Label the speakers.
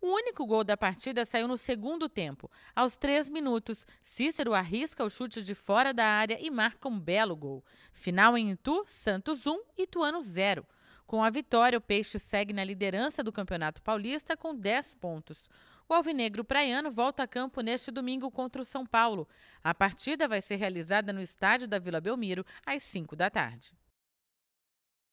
Speaker 1: O único gol da partida saiu no segundo tempo. Aos três minutos, Cícero arrisca o chute de fora da área e marca um belo gol. Final em Itu, Santos 1 e Tuano 0. Com a vitória, o Peixe segue na liderança do Campeonato Paulista com 10 pontos. O Alvinegro Praiano volta a campo neste domingo contra o São Paulo. A partida vai ser realizada no estádio da Vila Belmiro, às 5 da tarde.